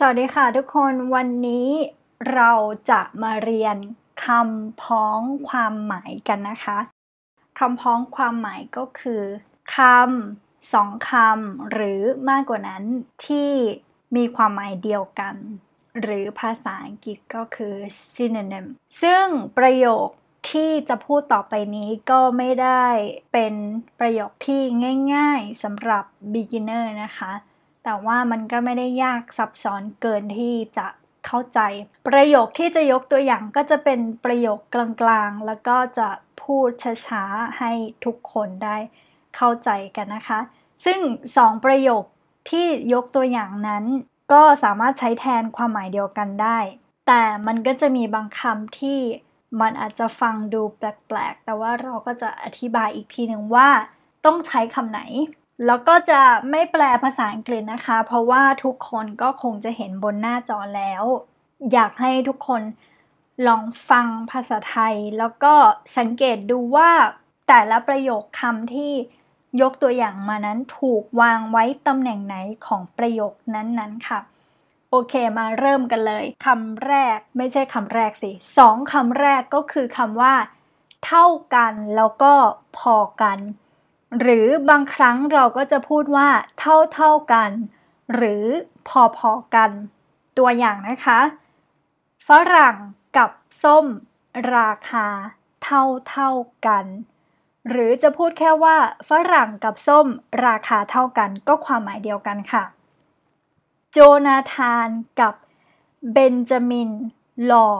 สวัสดีค่ะทุกคนวันนี้เราจะมาเรียนคำพ้องความหมายกันนะคะ คำพ้องความหมายก็คือคำสองคำหรือมากกว่านั้นที่มีความหมายเดียวกัน หรือภาษาอังกฤษก็คือ synonym ซึ่งประโยคที่จะพูดต่อไปนี้ก็ไม่ได้เป็นประโยคที่ง่ายๆสำหรับ beginner นะคะแต่ว่ามันก็ไม่ได้ยากซับซ้อนเกินที่จะเข้าใจ ประโยคที่จะยกตัวอย่างก็จะเป็นประโยคกลางๆ แล้วก็จะพูดช้าๆให้ทุกคนได้เข้าใจกันนะคะ ซึ่ง 2 ประโยคที่ยกตัวอย่างนั้น ก็สามารถใช้แทนความหมายเดียวกันได้ แต่มันก็จะมีบางคำที่มันอาจจะฟังดูแปลกๆ แต่ว่าเราก็จะอธิบายอีกทีหนึ่งว่าต้องใช้คำไหนแล้วก็จะไม่แปลภาษาอังกฤษนะคะ เพราะว่าทุกคนก็คงจะเห็นบนหน้าจอแล้ว อยากให้ทุกคนลองฟังภาษาไทย แล้วก็สังเกตดูว่าแต่ละประโยคคำที่ยกตัวอย่างมานั้นถูกวางไว้ตำแหน่งไหนของประโยคนั้นๆค่ะ โอเคมาเริ่มกันเลยคำแรกไม่ใช่คำแรกสิสองคำแรกก็คือคำว่า เท่ากัน แล้วก็พอกันหรือบางครั้งเราก็จะพูดว่าเท่าเท่ากัน หรือพอพอกัน ตัวอย่างนะคะ ฝรั่งกับส้ม ราคาเท่าเท่ากัน หรือจะพูดแค่ว่า ฝรั่งกับส้มราคาเท่ากันก็ความหมายเดียวกันค่ะ โจนาธานกับเบนจามินหล่อ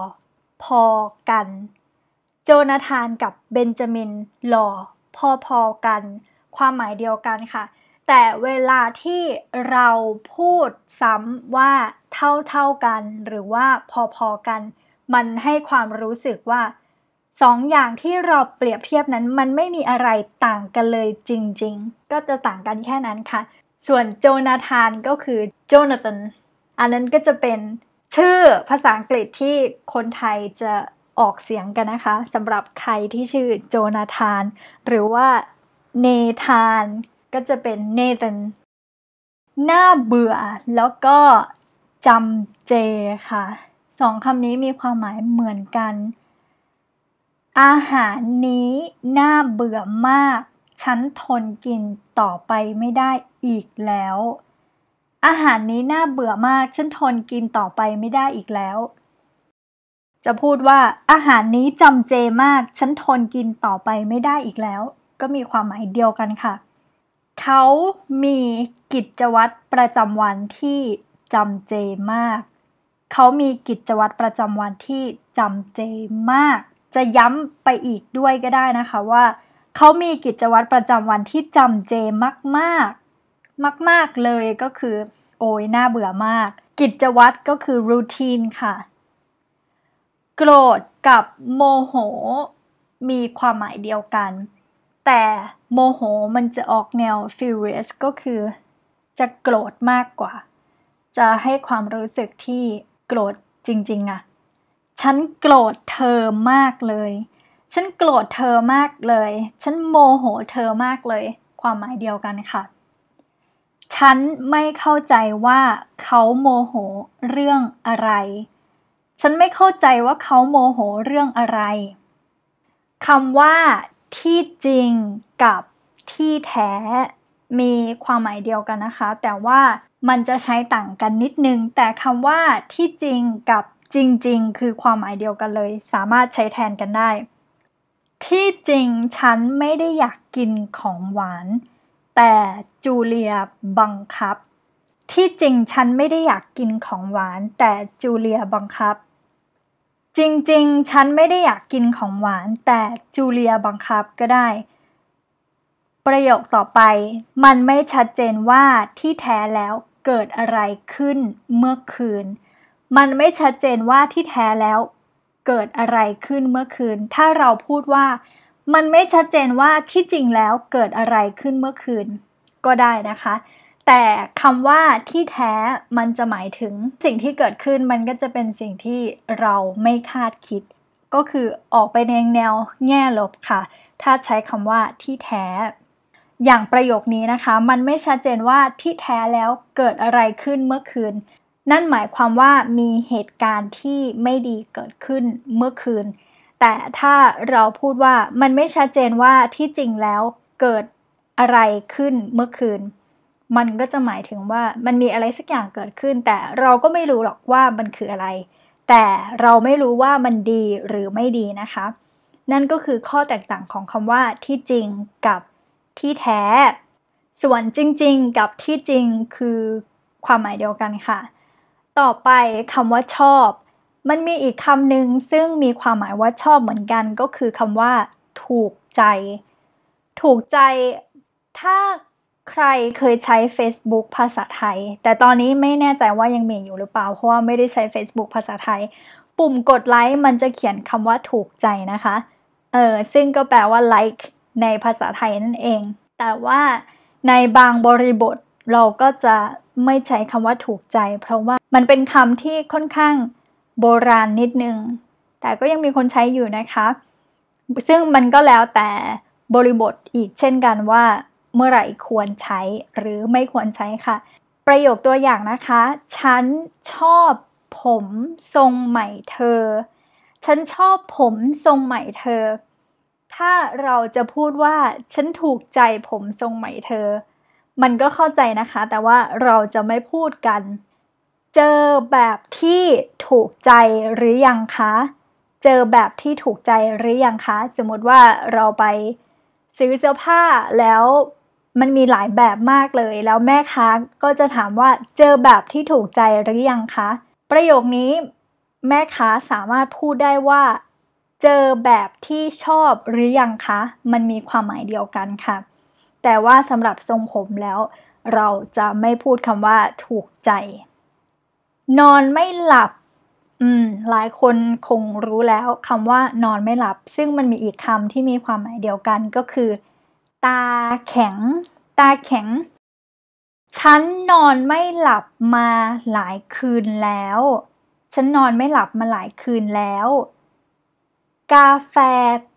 พอกัน โจนาธานกับเบนจามินหล่อพอๆกัน ความหมายเดียวกันค่ะ แต่เวลาที่เราพูดซ้ำว่าเท่าๆกันหรือว่าพอๆกัน มันให้ความรู้สึกว่าสองอย่างที่เราเปรียบเทียบนั้นมันไม่มีอะไรต่างกันเลยจริง ๆ ก็จะต่างกันแค่นั้นค่ะ ส่วนโจนาธานก็คือโจนาธานอันนั้นก็จะเป็นชื่อภาษาอังกฤษที่คนไทยจะออกเสียงกันนะคะสำหรับใครที่ชื่อโจนาธาน หรือว่าเนธานก็จะเป็นเนธันน่าเบื่อแล้วก็จำเจค่ะสองคำนี้มีความหมายเหมือนกัน อาหารนี้น่าเบื่อมากฉันทนกินต่อไปไม่ได้อีกแล้ว อาหารนี้น่าเบื่อมากฉันทนกินต่อไปไม่ได้อีกแล้วจะพูดว่าอาหารนี้จำเจมาก ฉันทนกินต่อไปไม่ได้อีกแล้ว ก็มีความหมายเดียวกันค่ะ เขามีกิจวัตรประจำวันที่จำเจมาก เขามีกิจวัตรประจำวันที่จำเจมาก จะย้ำไปอีกด้วยก็ได้นะคะว่า เขามีกิจวัตรประจำวันที่จำเจมากมากมากมากเลยก็คือ โอ้ยน่าเบื่อมาก กิจวัตรก็คือรูทีนค่ะโกรธกับโมโห มีความหมายเดียวกัน แต่โมโหมันจะออกแนว furious ก็คือ จะโกรธมากกว่า จะให้ความรู้สึกที่โกรธจริงๆอะฉันโกรธเธอมากเลย ฉันโกรธเธอมากเลย ฉันโมโหเธอมากเลย ความหมายเดียวกันค่ะ ฉันไม่เข้าใจว่าเขาโมโหเรื่องอะไรฉันไม่เข้าใจว่าเขาโมโหเรื่องอะไร คำว่าที่จริงกับที่แท้ มีความหมายเดียวกันนะคะ แต่ว่ามันจะใช้ต่างกันนิดนึง แต่คำว่าที่จริงกับจริง ๆ คือความหมายเดียวกันเลย สามารถใช้แทนกันได้ ที่จริงฉันไม่ได้อยากกินของหวาน แต่จูเลียบังคับ ที่จริงฉันไม่ได้อยากกินของหวาน แต่จูเลียบังคับจริงๆ ฉันไม่ได้อยากกินของหวานแต่จูเลียบังคับก็ได้ ประโยคต่อไป มันไม่ชัดเจนว่าที่แท้แล้วเกิดอะไรขึ้นเมื่อคืน มันไม่ชัดเจนว่าที่แท้แล้วเกิดอะไรขึ้นเมื่อคืน ถ้าเราพูดว่ามันไม่ชัดเจนว่าที่จริงแล้วเกิดอะไรขึ้นเมื่อคืน ก็ได้นะคะแต่คำว่าที่แท้มันจะหมายถึงสิ่งที่เกิดขึ้น มันก็จะเป็นสิ่งที่เราไม่คาดคิด ก็คือออกไปในแนวแง่ลบค่ะ ถ้าใช้คำว่าที่แท้ อย่างประโยคนี้นะคะ มันไม่ชัดเจนว่าที่แท้แล้วเกิดอะไรขึ้นเมื่อคืน นั่นหมายความว่ามีเหตุการณ์ที่ไม่ดีเกิดขึ้นเมื่อคืน แต่ถ้าเราพูดว่ามันไม่ชัดเจนว่าที่จริงแล้วเกิดอะไรขึ้นเมื่อคืนมันก็จะหมายถึงว่ามันมีอะไรสักอย่างเกิดขึ้น แต่เราก็ไม่รู้หรอกว่ามันคืออะไร แต่เราไม่รู้ว่ามันดีหรือไม่ดีนะคะ นั่นก็คือข้อแตกต่างของคำว่าที่จริงกับที่แท้ ส่วนจริงๆกับที่จริงคือความหมายเดียวกันค่ะ ต่อไปคำว่าชอบ มันมีอีกคำหนึ่งซึ่งมีความหมายว่าชอบเหมือนกัน ก็คือคำว่าถูกใจ ถูกใจ ถ้าใครเคยใช้ Facebook ภาษาไทย แต่ตอนนี้ไม่แน่ใจว่ายังมีอยู่หรือเปล่า เพราะว่าไม่ได้ใช้ Facebook ภาษาไทย ปุ่มกดไลค์มันจะเขียนคำว่าถูกใจนะคะเออซึ่งก็แปลว่า like ในภาษาไทยนั่นเอง แต่ว่าในบางบริบทเราก็จะไม่ใช้คำว่าถูกใจ เพราะว่ามันเป็นคำที่ค่อนข้าง โบราณนิดนึง แต่ก็ยังมีคนใช้อยู่นะคะซึ่งมันก็แล้วแต่บริบทอีกเช่นกันว่าเมื่อไหร่ควรใช้หรือไม่ควรใช้ค่ะ ประโยคตัวอย่างนะคะ ฉันชอบผมทรงใหม่เธอ ฉันชอบผมทรงใหม่เธอ ถ้าเราจะพูดว่า ฉันถูกใจผมทรงใหม่เธอ มันก็เข้าใจนะคะ แต่ว่าเราจะไม่พูดกัน เจอแบบที่ถูกใจหรือยังคะ เจอแบบที่ถูกใจหรือยังคะ สมมติว่าเราไปซื้อเสื้อผ้าแล้วมันมีหลายแบบมากเลยแล้วแม่ค้าก็จะถามว่าเจอแบบที่ถูกใจหรือยังคะ ประโยคนี้แม่ค้าสามารถพูดได้ว่า เจอแบบที่ชอบหรือยังคะ มันมีความหมายเดียวกันค่ะ แต่ว่าสำหรับทรงผมแล้ว เราจะไม่พูดคำว่าถูกใจ นอนไม่หลับ อืม หลายคนคงรู้แล้วคำว่านอนไม่หลับ ซึ่งมันมีอีกคำที่มีความหมายเดียวกันก็คือตาแข็ง ตาแข็ง ฉันนอนไม่หลับมาหลายคืนแล้ว ฉันนอนไม่หลับมาหลายคืนแล้ว กาแฟ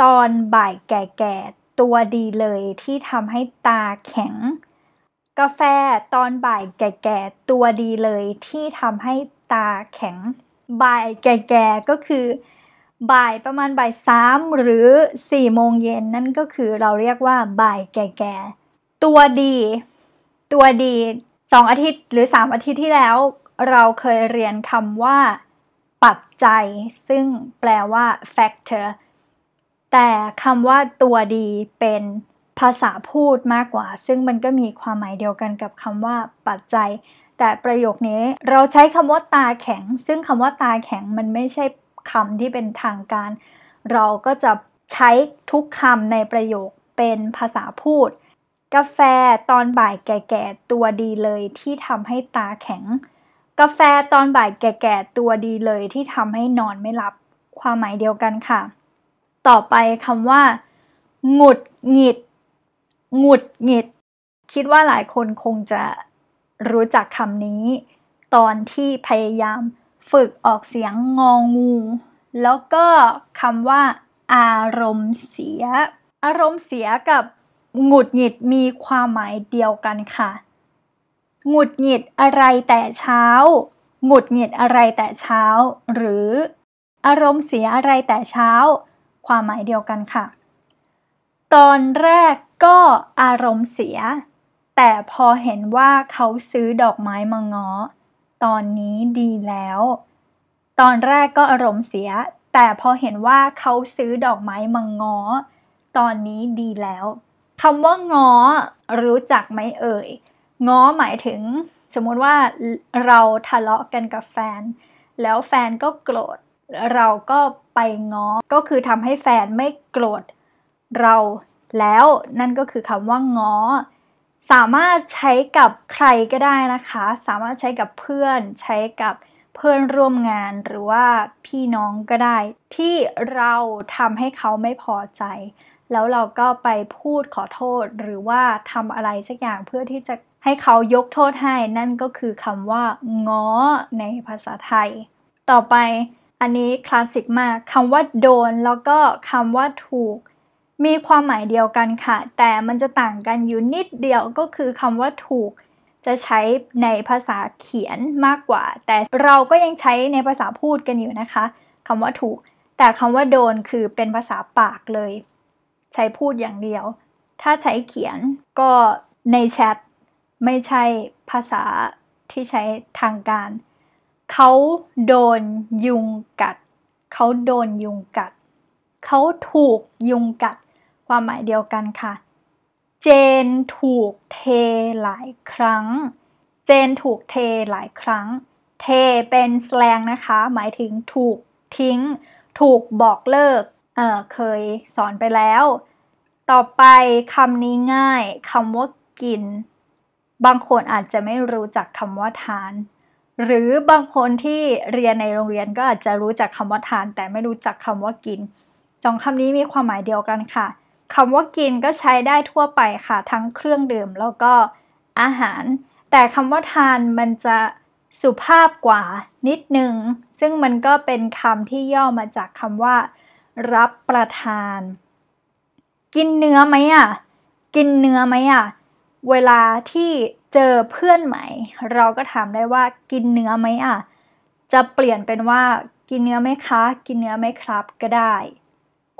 ตอนบ่ายแก่ๆตัวดีเลยที่ทำให้ตาแข็ง กาแฟตอนบ่ายแก่ๆตัวดีเลย ที่ทำให้ตาแข็ง บ่ายแก่ๆก็คือบ่ายประมาณบ่ายสามหรือสี่โมงเย็น นั่นก็คือเราเรียกว่า บ่ายแก่ ๆ ตัวดี ตัวดีสองอาทิตย์หรือสามอาทิตย์ที่แล้ว เราเคยเรียนคำว่า ปัจจัย ซึ่งแปลว่า factor แต่คำว่าตัวดีเป็นภาษาพูดมากกว่า ซึ่งมันก็มีความหมายเดียวกันกับคำว่าปัจจัย แต่ประโยคนี้เราใช้คำว่า ตาแข็ง ซึ่งคำว่าตาแข็งมันไม่ใช่คำที่เป็นทางการ เราก็จะใช้ทุกคำในประโยคเป็นภาษาพูด กาแฟตอนบ่ายแก่ๆตัวดีเลยที่ทำให้ตาแข็ง กาแฟตอนบ่ายแก่ๆตัวดีเลยที่ทำให้นอนไม่หลับความหมายเดียวกันค่ะ ต่อไปคำว่าหงุดหงิดหงุดหงิด คิดว่าหลายคนคงจะรู้จักคำนี้ ตอนที่พยายามฝึกออกเสียงงองูแล้วก็คำว่าอารมณ์เสีย อารมณ์เสียกับหงุดหงิดมีความหมายเดียวกันค่ะหงุดหงิดอะไรแต่เช้าหงุดหงิดอะไรแต่เช้า หรือ อารมณ์เสียอะไรแต่เช้า ความหมายเดียวกันค่ะ ตอนแรกก็อารมณ์เสีย แต่พอเห็นว่าเขาซื้อดอกไม้มาง้อตอนนี้ดีแล้ว ตอนแรกก็อารมณ์เสีย แต่พอเห็นว่าเขาซื้อดอกไม้มางง้อ ตอนนี้ดีแล้วคำว่างอ รู้จักไหมเอ่ย ง้อหมายถึง สมมติว่าเราทะเลาะกันกับแฟน แล้วแฟนก็โกรธ เราก็ไปง้อก็คือทำให้แฟนไม่โกรธเรา แล้ว นั่นก็คือคำว่าง้อสามารถใช้กับใครก็ได้นะคะ สามารถใช้กับเพื่อน ใช้กับเพื่อนร่วมงานหรือว่าพี่น้องก็ได้ ที่เราทำให้เขาไม่พอใจ แล้วเราก็ไปพูดขอโทษหรือว่าทำอะไรสักอย่างเพื่อที่จะให้เขายกโทษให้ นั่นก็คือคำว่าง้อในภาษาไทย ต่อไปอันนี้คลาสสิกมากคำว่าโดน แล้วก็คำว่าถูกมีความหมายเดียวกันค่ะ แต่มันจะต่างกันอยู่นิดเดียวก็คือคำว่าถูก จะใช้ในภาษาเขียนมากกว่า แต่เราก็ยังใช้ในภาษาพูดกันอยู่นะคะ คำว่าถูก แต่คำว่าโดนคือเป็นภาษาปากเลย ใช้พูดอย่างเดียว ถ้าใช้เขียนก็ในแชทไม่ใช่ภาษาที่ใช้ทางการ เขาโดนยุงกัด เขาโดนยุงกัด เขาถูกยุงกัดความหมายเดียวกันค่ะ เจนถูกเทหลายครั้ง เจนถูกเทหลายครั้ง เทเป็นแสลงนะคะ หมายถึงถูกทิ้ง ถูกบอกเลิกเออเคยสอนไปแล้ว ต่อไปคำนี้ง่าย คำว่ากิน บางคนอาจจะไม่รู้จักคำว่าทาน หรือบางคนที่เรียนในโรงเรียนก็อาจจะรู้จักคำว่าทาน แต่ไม่รู้จักคำว่ากินสองคำนี้มีความหมายเดียวกันค่ะคำว่ากินก็ใช้ได้ทั่วไปค่ะ ทั้งเครื่องดื่มแล้วก็อาหาร แต่คำว่าทานมันจะสุภาพกว่านิดนึงซึ่งมันก็เป็นคำที่ย่อมาจากคำว่ารับประทาน กินเนื้อไหมอ่ะ กินเนื้อไหมอ่ะเวลาที่เจอเพื่อนใหม่ เราก็ถามได้ว่ากินเนื้อไหมอ่ะ จะเปลี่ยนเป็นว่า กินเนื้อไหมคะ กินเนื้อไหมครับ ก็ได้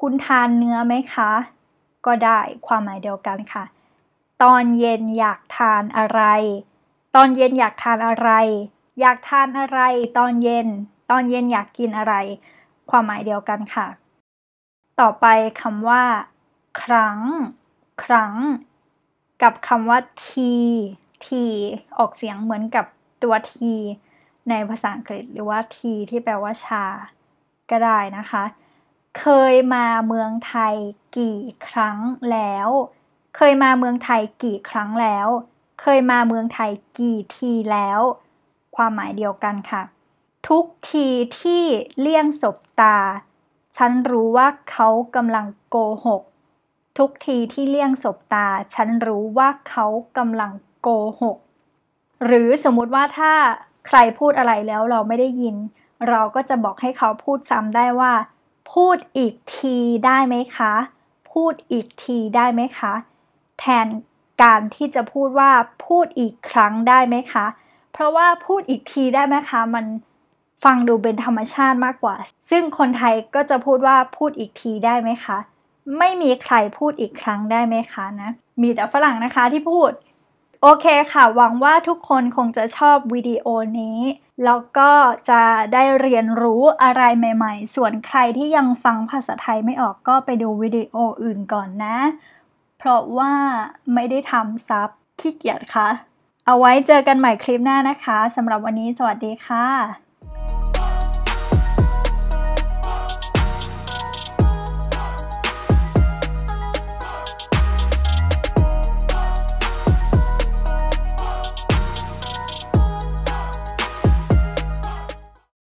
คุณทานเนื้อไหมคะก็ได้ความหมายเดียวกันค่ะ ตอนเย็นอยากทานอะไร ตอนเย็นอยากทานอะไร อยากทานอะไรตอนเย็น ตอนเย็นอยากกินอะไร ความหมายเดียวกันค่ะ ต่อไปคำว่า ครั้ง ครั้ง กับคำว่าทีทีออกเสียงเหมือนกับตัวทีในภาษาอังกฤษหรือว่าทีที่แปลว่าชา ก็ได้นะคะเคยมาเมืองไทยกี่ครั้งแล้ว เคยมาเมืองไทยกี่ครั้งแล้ว เคยมาเมืองไทยกี่ทีแล้ว ความหมายเดียวกันค่ะ ทุกทีที่เลี่ยงศบตา ฉันรู้ว่าเขากำลังโกหก ทุกทีที่เลี่ยงศบตา ฉันรู้ว่าเขากำลังโกหก หรือสมมุติว่าถ้าใครพูดอะไรแล้วเราไม่ได้ยิน เราก็จะบอกให้เขาพูดซ้ำได้ว่าพูดอีกทีได้ไหมคะ พูดอีกทีได้ไหมคะ แทนการที่จะพูดว่าพูดอีกครั้งได้ไหมคะ เพราะว่าพูดอีกทีได้ไหมคะ มันฟังดูเป็นธรรมชาติมากกว่า ซึ่งคนไทยก็จะพูดว่าพูดอีกทีได้ไหมคะ ไม่มีใครพูดอีกครั้งได้ไหมคะนะมีแต่ฝรั่งนะคะที่พูดโอเคค่ะ หวังว่าทุกคนคงจะชอบวิดีโอนี้ แล้วก็จะได้เรียนรู้อะไรใหม่ๆ ส่วนใครที่ยังฟังภาษาไทยไม่ออกก็ไปดูวิดีโออื่นก่อนนะ เพราะว่าไม่ได้ทำซับขี้เกียจคะ่ะ เอาไว้เจอกันใหม่คลิปหน้านะคะสำหรับวันนี้สวัสดีค่ะ